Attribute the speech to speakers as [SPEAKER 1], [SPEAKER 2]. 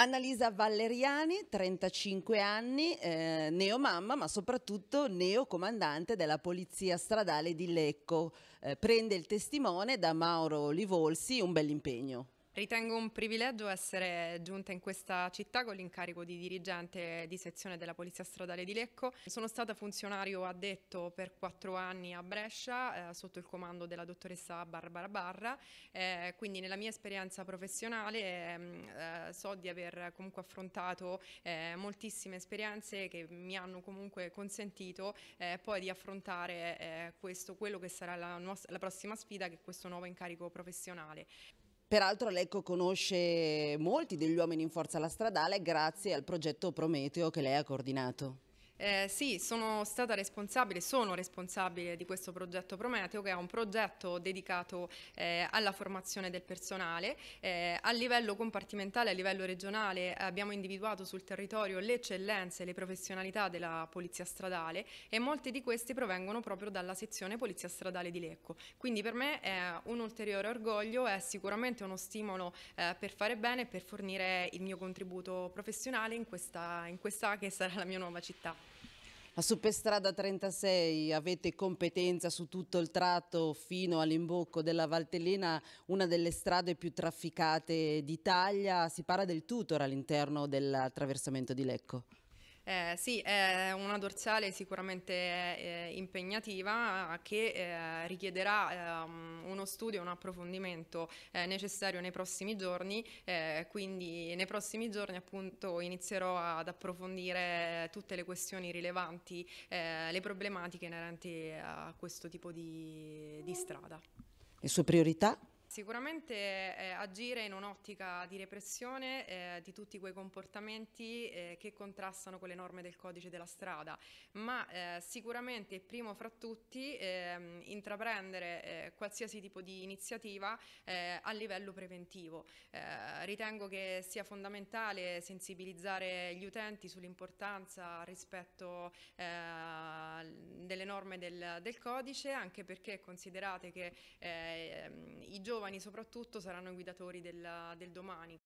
[SPEAKER 1] Annalisa Valeriani, 35 anni, eh, neo mamma, ma soprattutto neo comandante della Polizia Stradale di Lecco. Eh, prende il testimone da Mauro Livolsi un bell'impegno.
[SPEAKER 2] Ritengo un privilegio essere giunta in questa città con l'incarico di dirigente di sezione della Polizia Stradale di Lecco. Sono stata funzionario addetto per quattro anni a Brescia eh, sotto il comando della dottoressa Barbara Barra, eh, quindi nella mia esperienza professionale ehm, eh, so di aver comunque affrontato eh, moltissime esperienze che mi hanno comunque consentito eh, poi di affrontare eh, questo, quello che sarà la, la prossima sfida che è questo nuovo incarico professionale.
[SPEAKER 1] Peraltro Lecco conosce molti degli uomini in forza alla stradale grazie al progetto Prometeo che lei ha coordinato.
[SPEAKER 2] Eh, sì, sono stata responsabile, sono responsabile di questo progetto Prometeo che è un progetto dedicato eh, alla formazione del personale. Eh, a livello compartimentale, a livello regionale abbiamo individuato sul territorio le eccellenze, e le professionalità della polizia stradale e molte di queste provengono proprio dalla sezione polizia stradale di Lecco. Quindi per me è un ulteriore orgoglio, è sicuramente uno stimolo eh, per fare bene e per fornire il mio contributo professionale in questa, in questa che sarà la mia nuova città.
[SPEAKER 1] A Superstrada 36 avete competenza su tutto il tratto fino all'imbocco della Valtellina, una delle strade più trafficate d'Italia. Si parla del tutor all'interno dell'attraversamento di Lecco.
[SPEAKER 2] Eh, sì, è una dorsale sicuramente eh, impegnativa che eh, richiederà ehm, uno studio, un approfondimento eh, necessario nei prossimi giorni, eh, quindi nei prossimi giorni appunto inizierò ad approfondire tutte le questioni rilevanti, eh, le problematiche inerenti a questo tipo di, di strada. Le
[SPEAKER 1] sue priorità?
[SPEAKER 2] Sicuramente eh, agire in un'ottica di repressione eh, di tutti quei comportamenti eh, che contrastano con le norme del codice della strada, ma eh, sicuramente primo fra tutti ehm, intraprendere eh, qualsiasi tipo di iniziativa eh, a livello preventivo. ritengo che sia fondamentale sensibilizzare gli utenti sull'importanza rispetto norme del, del codice, anche perché considerate che eh, i giovani soprattutto saranno i guidatori del, del domani.